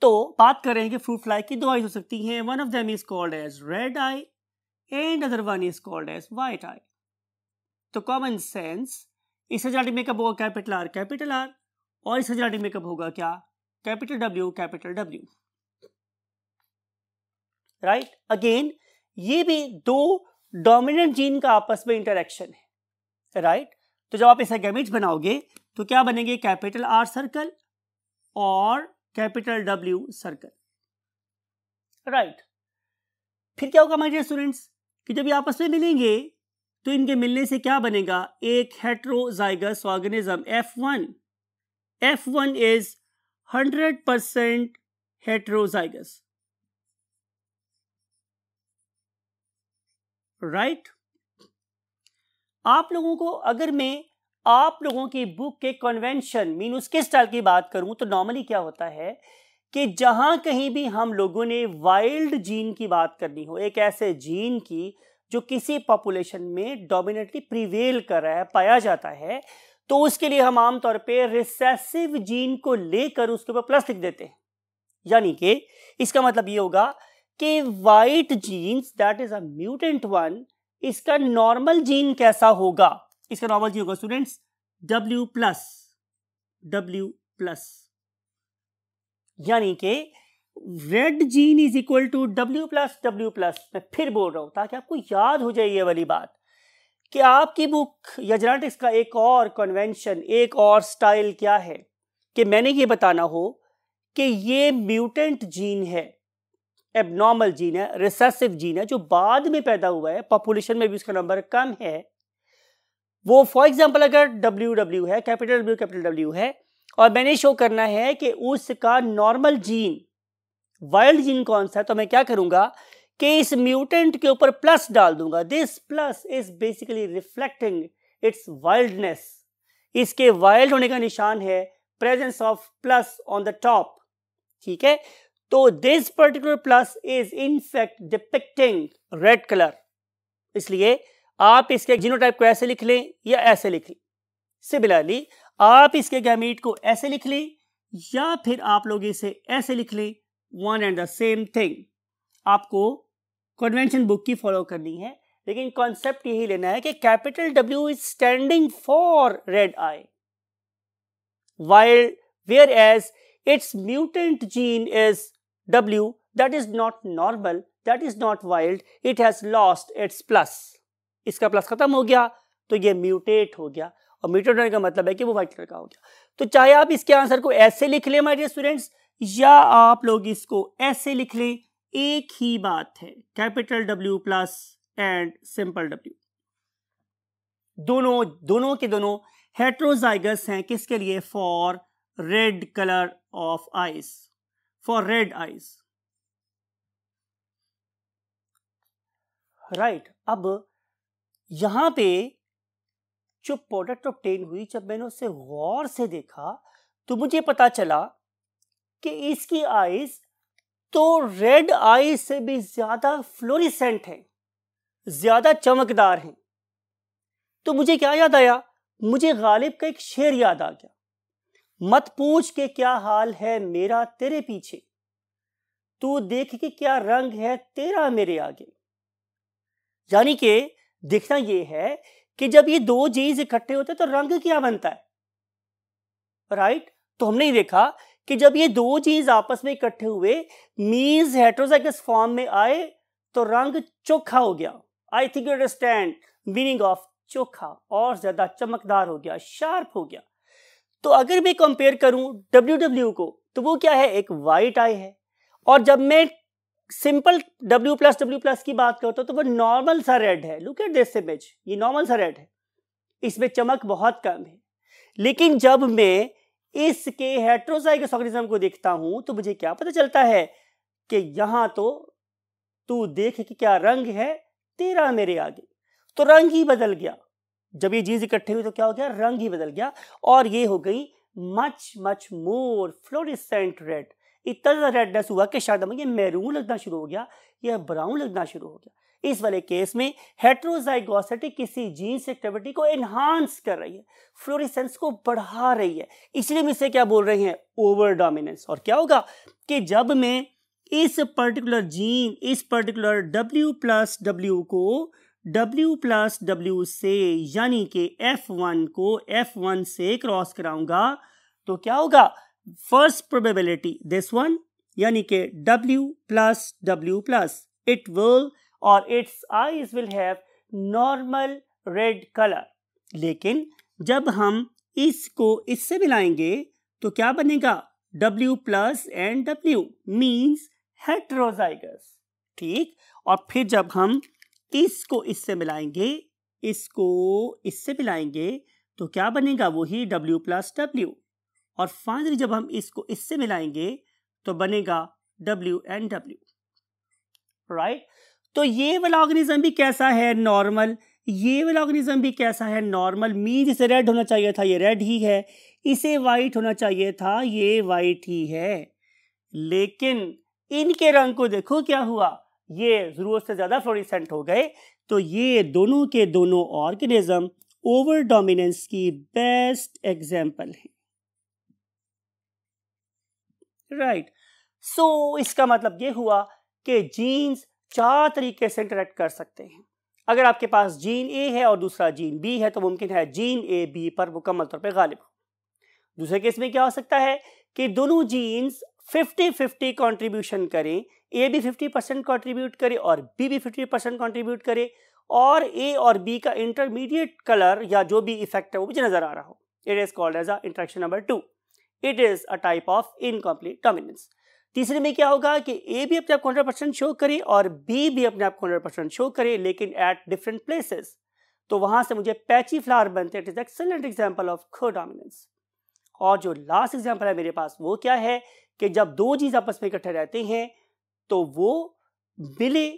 तो बात कर रहे हैं कि fruit fly की दो आइज हो सकती हैं one of them is called as red eye and other one is called as white eye तो कॉमन सेंस इस हजार में कब होगा कैपिटल आर कैपिटल आर और इस हजार में कब होगा क्या capital W capital W right right? Again ये भी दो डोमिनेंट जीन का आपस में इंटरेक्शन है राइट right? तो जब आप ऐसा गैमेट बनाओगे तो क्या बनेंगे कैपिटल आर सर्कल और कैपिटल डब्ल्यू सर्कल राइट फिर क्या होगा माय डियर स्टूडेंट्स कि जब ये आपस में मिलेंगे तो इनके मिलने से क्या बनेगा एक heterozygous organism F one F one is hundred percent heterozygous right आप लोगों को अगर मैं आप लोगों की बुक के कन्वेंशन मीन उसके स्टाइल की बात करूं तो नॉर्मली क्या होता है कि जहां कहीं भी हम लोगों ने वाइल्ड जीन की बात करनी हो एक ऐसे जीन की जो किसी पॉपुलेशन में डोमिनेटली प्रिवेल कर रहा है पाया जाता है तो उसके लिए हम आमतौर पे रिसेसिव जीन को लेकर उसके ऊपर प्लस लिख देते हैं यानी कि इसका मतलब ये होगा कि white genes that is a mutant one इसका नॉर्मल जीन कैसा होगा इसका नॉर्मल जीन होगा students W plus W plus यानी कि red gene is equal to W plus W plus मैं फिर बोल रहा हूं ताकि आपको याद हो जाए ये वाली बात कि आपकी बुक या जेनेटिक्स का एक और कन्वेंशन एक और स्टाइल क्या है कि मैंने ये बताना हो कि ये म्यूटेंट जीन है एबनॉर्मल जीन है रिसेसिव जीन है जो बाद में पैदा हुआ है पॉपुलेशन में भी उसका नंबर कम है वो फॉर एग्जाम्पल अगर डब्ल्यू डब्ल्यू है कैपिटल डब्ल्यू कैपिटल डब्ल्यू है और मैंने शो करना है कि उसका नॉर्मल जीन वाइल्ड जीन कौन सा है तो मैं क्या करूँगा कि इस म्यूटेंट के ऊपर प्लस डाल दूंगा this plus is basically reflecting its wildness इसके वाइल्ड होने का निशान है presence of plus on the top ठीक है तो this particular plus is in fact depicting red colour इसलिए आप इसके जीनोटाइप को ऐसे लिख लें या ऐसे लिख लें सिमिलरली आप इसके गैमीट को ऐसे लिख लें या फिर आप लोग इसे ऐसे लिख लें one and the same thing आपको कन्वेंशन बुक की फॉलो करनी है लेकिन कॉन्सेप्ट यही लेना है कि capital W is standing for red eye while whereas its mutant gene is W that is not normal that is not wild it has lost its plus इसका plus खत्म हो गया तो ये म्यूटेट हो गया और म्यूटेट होने का मतलब है कि वो व्हाइट कलर का हो गया तो चाहे आप इसके आंसर को ऐसे लिख लें माय डियर स्टूडेंट्स या आप लोग इसको ऐसे लिख लें एक ही बात है capital W plus and simple W दोनों दोनों के दोनों हेट्रोजाइगस हैं किसके लिए for red colour of eyes for red eyes right अब यहां पे जो प्रोडक्ट ऑप्टेन हुई जब मैंने उसे गौर से देखा तो मुझे पता चला कि इसकी आइस तो रेड आई से भी ज़्यादा फ्लोरिसेंट है ज़्यादा चमकदार हैं तो मुझे क्या याद आया मुझे गालिब का एक शेर याद आ गया मत पूछ के क्या हाल है मेरा तेरे पीछे तू देख के क्या रंग है तेरा मेरे आगे यानी कि देखना यह है कि जब ये दो चीज इकट्ठे होते हैं तो रंग क्या बनता है राइट तो हमने ही देखा कि जब ये दो चीज आपस में इकट्ठे हुए मीज हेट्रोजाइगस फॉर्म में आए तो रंग चोखा हो गया I think you understand meaning of चोखा और ज्यादा चमकदार हो गया शार्प हो गया तो अगर मैं कंपेयर करूं डब्ल्यू डब्ल्यू को तो वो क्या है एक वाइट आई है और जब मैं simple W plus W plus की बात करता हूं तो वो नॉर्मल सा रेड है लुक एट दिस इमेज ये नॉर्मल सा रेड है इसमें चमक बहुत कम है लेकिन जब मैं इसके हेट्रोजाइगस ऑर्गेनिज्म को देखता हूं तो मुझे क्या पता चलता है कि यहां तो तू देख कि क्या रंग है तेरा मेरे आगे तो रंग ही बदल गया जब ये चीज इकट्ठे हुई तो क्या हो गया रंग ही बदल गया और ये हो गई much much more fluorescent red इतना ज़्यादा रेडनेस हुआ कि शायद मैरून लगना शुरू हो गया या ब्राउन लगना शुरू हो गया इस वाले केस में हेट्रोजाइगोसिटी किसी जीन्स एक्टिविटी को एनहांस कर रही है फ्लोरिसेंस को बढ़ा रही है इसलिए हम इसे क्या बोल रहे हैं ओवर डोमिनेंस और क्या होगा कि जब मैं इस पर्टिकुलर जीन इस पर्टिकुलर डब्ल्यू प्लस डब्ल्यू को W प्लस डब्ल्यू से यानी कि F1 को F1 से क्रॉस कराऊंगा तो क्या होगा फर्स्ट प्रोबेबिलिटी दिस वन यानी कि W plus W plus it will और its eyes will have normal red colour लेकिन जब हम इसको इससे मिलाएंगे तो क्या बनेगा W plus and W means heterozygous ठीक और फिर जब हम इसको इससे मिलाएंगे इसको इससे मिलाएंगे तो क्या बनेगा वही W प्लस डब्ल्यू और फाइनली जब हम इसको इससे मिलाएंगे तो बनेगा W एंड W राइट तो ये वाला ऑर्गेनिज्म भी कैसा है नॉर्मल ये वाला ऑर्गेनिज्म भी कैसा है नॉर्मल मीन जिसे रेड होना चाहिए था ये रेड ही है इसे वाइट होना चाहिए था ये वाइट ही है लेकिन इनके रंग को देखो क्या हुआ ये ज़रूरत से ज़्यादा फ्लोरिसेंट हो गए तो ये दोनों के दोनों ऑर्गेनिज्म ओवर डोमिनेंस की बेस्ट एग्जाम्पल है राइट सो इसका मतलब ये हुआ कि जीन्स चार तरीके से इंटरेक्ट कर सकते हैं अगर आपके पास जीन ए है और दूसरा जीन बी है तो मुमकिन है जीन ए बी पर मुकम्मल तौर पर गालिब हो दूसरे केस में क्या हो सकता है कि दोनों जीन्स 50-50 कंट्रीब्यूशन करें ए भी 50 परसेंट कॉन्ट्रीब्यूट करे और बी भी 50 परसेंट कॉन्ट्रीब्यूट करे और ए और बी का इंटरमीडिएट कलर या जो भी इफेक्ट है वो मुझे नजर आ रहा हो it is called as a interaction number two it is a type of incomplete dominance तीसरे में क्या होगा कि ए भी अपने आप को हंड्रेड परसेंट शो करे और बी भी अपने आप को हंड्रेड परसेंट शो करे लेकिन एट डिफरेंट प्लेसेस तो वहां से मुझे पैची फ्लावर बनते हैं it is excellent example of codominance और जो लास्ट एग्जाम्पल है मेरे पास वो क्या है कि जब दो चीज आपस में इकट्ठे रहते हैं तो वो मिले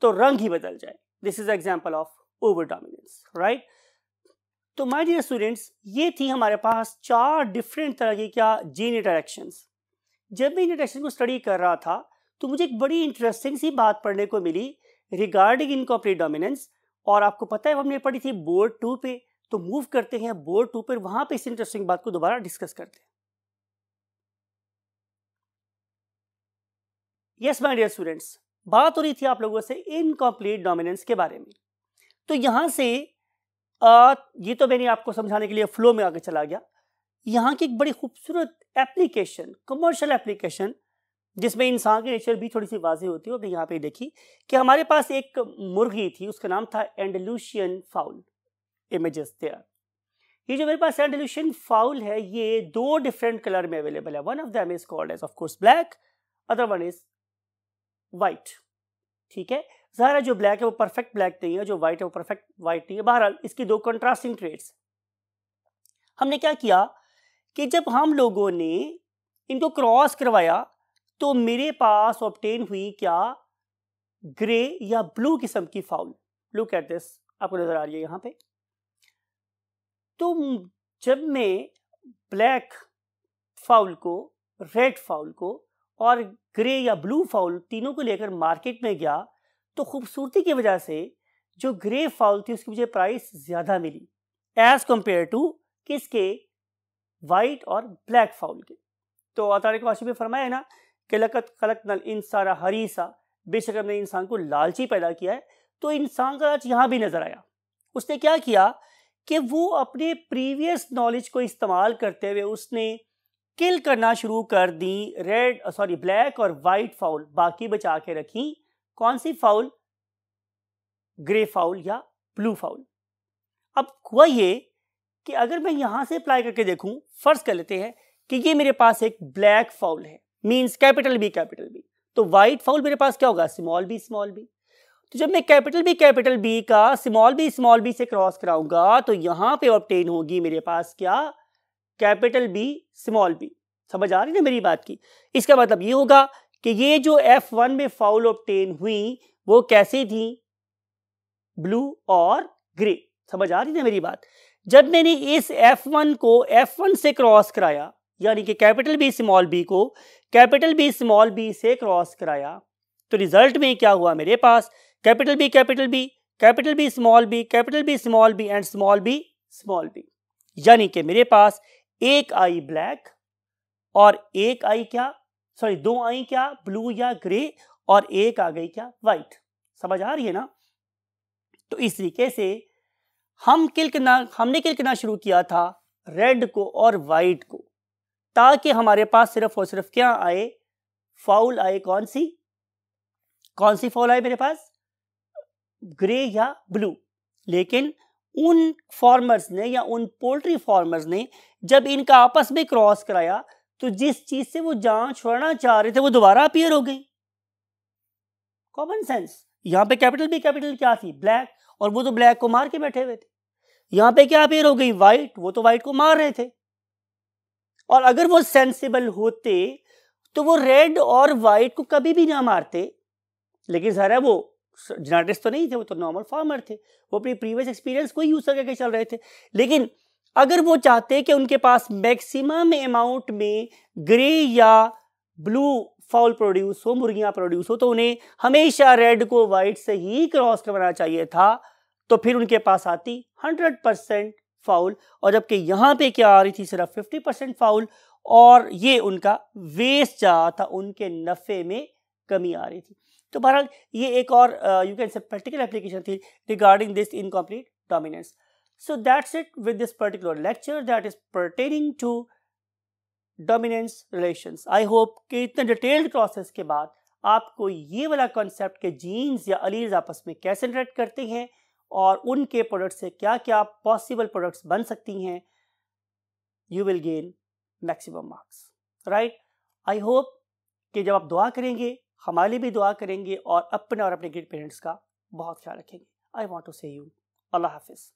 तो रंग ही बदल जाए this is example of over dominance right तो माय डियर स्टूडेंट्स ये थी हमारे पास चार डिफरेंट तरह की क्या जीन इंटरेक्शंस जब मैं इंट्रोडक्शन को स्टडी कर रहा था तो मुझे एक बड़ी इंटरेस्टिंग सी बात पढ़ने को मिली रिगार्डिंग इनकॉपरेट डोमिनेंस और आपको पता है हमने पढ़ी थी बोर्ड टू पे तो मूव करते हैं बोर्ड टू पर वहां पे इस इंटरेस्टिंग बात को दोबारा डिस्कस करते हैं यस माय डियर स्टूडेंट्स बात हो रही थी आप लोगों से इनकम्प्लीट डोमिनेंस के बारे में तो यहां से आ, ये तो मैंने आपको समझाने के लिए फ्लो में आगे चला गया यहाँ की एक बड़ी खूबसूरत एप्लीकेशन कमर्शियल एप्लीकेशन जिसमें इंसान की नेचर भी थोड़ी सी वाजी होती है यहाँ पे देखी कि हमारे पास एक मुर्गी थी उसका नाम था एंडलूशियन फाउल इमेजेस देयर ये जो मेरे पास एंडलूशियन फाउल है ये दो डिफरेंट कलर में अवेलेबल है one of them is called as of course black other one is white ठीक है ज़ाहिर जो ब्लैक है वो परफेक्ट ब्लैक नहीं है जो वाइट है वो परफेक्ट वाइट नहीं है बहरहाल इसकी दो कंट्रास्टिंग ट्रेड्स हमने क्या किया कि जब हम लोगों ने इनको क्रॉस करवाया तो मेरे पास ऑप्टेन हुई क्या ग्रे या ब्लू किस्म की फाउल लुक एट दिस आपको नज़र आ रही है यहाँ पे तो जब मैं ब्लैक फाउल को रेड फाउल को और ग्रे या ब्लू फाउल तीनों को लेकर मार्केट में गया तो खूबसूरती की वजह से जो ग्रे फाउल थी उसकी मुझे प्राइस ज़्यादा मिली एज़ कम्पेयर टू किसके वाइट और ब्लैक फाउल के तो अतारे वाशी में फरमाया ना कि लकत खलक नल इन सारा हरीसा बेशक हमने इंसान को लालची पैदा किया है तो इंसान का लालच यहाँ भी नज़र आया उसने क्या किया कि वो अपने प्रीवियस नॉलेज को इस्तेमाल करते हुए उसने किल करना शुरू कर दी रेड सॉरी ब्लैक और वाइट फाउल बाकी बचा के रखी कौन सी फाउल ग्रे फाउल या ब्लू फाउल अब हुआ ये कि अगर मैं यहां से अप्लाई करके देखूं फर्ज कर लेते हैं कि ये मेरे पास एक ब्लैक फाउल है means capital B capital B तो व्हाइट फाउल मेरे पास क्या होगा स्मॉल बी स्मॉल बी तो जब मैं कैपिटल बी कैपिटल बी का स्मॉल बी स्मॉल बी से क्रॉस कराऊंगा तो यहाँ पे ऑप्टेन होगी मेरे पास क्या कैपिटल बी स्मॉल बी समझ आ रही ना मेरी बात की इसका मतलब ये होगा कि ये जो एफ वन में फाउल ऑप्टेन हुई वो कैसे थी ब्लू और ग्रे समझ आ रही ना मेरी बात जब मैंने इस F1 को F1 से क्रॉस कराया यानी कि कैपिटल बी स्मॉल बी को कैपिटल बी स्मॉल बी से क्रॉस कराया तो रिजल्ट में क्या हुआ मेरे पास capital B capital B capital B small b capital B small b and small b small b यानी कि मेरे पास एक आई ब्लैक और एक आई क्या सॉरी दो आई क्या ब्लू या ग्रे और एक आ गई क्या वाइट समझ आ रही है ना तो इस तरीके से हम किल करना हमने किल करना शुरू किया था रेड को और वाइट को ताकि हमारे पास सिर्फ और सिर्फ क्या आए फाउल आए कौन सी कौन सी फाउल आए मेरे पास ग्रे या ब्लू लेकिन उन फार्मर्स ने या उन पोल्ट्री फार्मर्स ने जब इनका आपस में क्रॉस कराया तो जिस चीज से वो जान छोड़ना चाह रहे थे वो दोबारा अपियर हो गई कॉमन सेंस यहां पे कैपिटल भी कैपिटल क्या थी ब्लैक और वो तो ब्लैक को मार के बैठे हुए थे यहाँ पे क्या अपेयर हो गई वाइट वो तो वाइट को मार रहे थे और अगर वो सेंसिबल होते तो वो रेड और वाइट को कभी भी ना मारते लेकिन ज़रा वो जर्नाटिस्ट तो नहीं थे वो तो नॉर्मल फार्मर थे वो अपनी प्रीवियस एक्सपीरियंस को यूज़ करके चल रहे थे लेकिन अगर वो चाहते कि उनके पास मैक्सिमम अमाउंट में ग्रे या ब्लू फॉल प्रोड्यूस हो मुर्गियां प्रोड्यूस हो तो उन्हें हमेशा रेड को वाइट से ही क्रॉस करना चाहिए था तो फिर उनके पास आती हंड्रेड परसेंट फाउल और जबकि यहाँ पे क्या आ रही थी सिर्फ फिफ्टी परसेंट फाउल और ये उनका वेस्ट जा था उनके नफ़े में कमी आ रही थी तो बहरहाल ये एक और you can say practical application थी regarding this incomplete dominance so that's it with this particular lecture that is pertaining to dominance relations I hope कि इतने डिटेल्ड प्रोसेस के बाद आपको ये वाला कॉन्सेप्ट के जीन्स या अलीज आपस में कैसे इंटरेक्ट करते हैं और उनके प्रोडक्ट से क्या क्या पॉसिबल प्रोडक्ट्स बन सकती हैं you will gain maximum marks right I hope कि जब आप दुआ करेंगे हमारे लिए भी दुआ करेंगे और अपने और अपने ग्रेट पेरेंट्स का बहुत ख्याल रखेंगे I want to say you अल्लाह हाफिज़